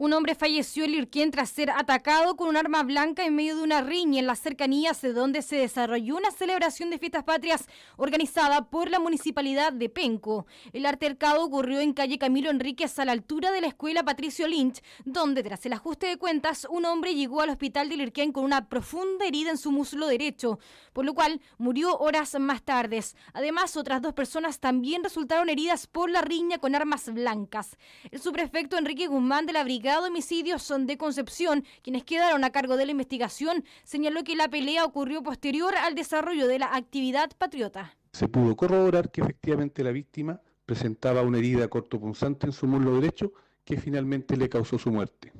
Un hombre falleció en Lirquén tras ser atacado con un arma blanca en medio de una riña en las cercanías de donde se desarrolló una celebración de fiestas patrias organizada por la municipalidad de Penco. El altercado ocurrió en calle Camilo Enríquez a la altura de la escuela Patricio Lynch, donde tras el ajuste de cuentas un hombre llegó al hospital de Lirquén con una profunda herida en su muslo derecho, por lo cual murió horas más tardes. Además, otras dos personas también resultaron heridas por la riña con armas blancas. El subprefecto Enrique Guzmán de la Brigada homicidios de son de Concepción, quienes quedaron a cargo de la investigación, señaló que la pelea ocurrió posterior al desarrollo de la actividad patriota. Se pudo corroborar que efectivamente la víctima presentaba una herida cortopunzante en su muslo derecho que finalmente le causó su muerte.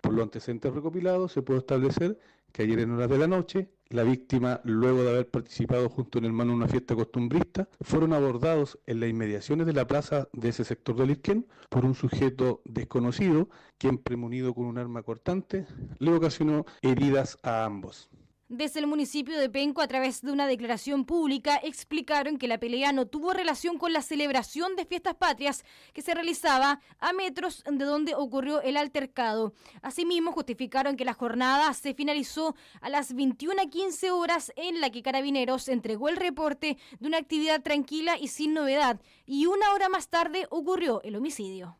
Por los antecedentes recopilados se pudo establecer que ayer en horas de la noche la víctima, luego de haber participado junto a un hermano en una fiesta costumbrista, fueron abordados en las inmediaciones de la plaza de ese sector de Lirquén por un sujeto desconocido, quien premunido con un arma cortante, le ocasionó heridas a ambos. Desde el municipio de Penco, a través de una declaración pública, explicaron que la pelea no tuvo relación con la celebración de fiestas patrias que se realizaba a metros de donde ocurrió el altercado. Asimismo, justificaron que la jornada se finalizó a las 21.15 horas en la que Carabineros entregó el reporte de una actividad tranquila y sin novedad, y una hora más tarde ocurrió el homicidio.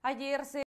Ayer se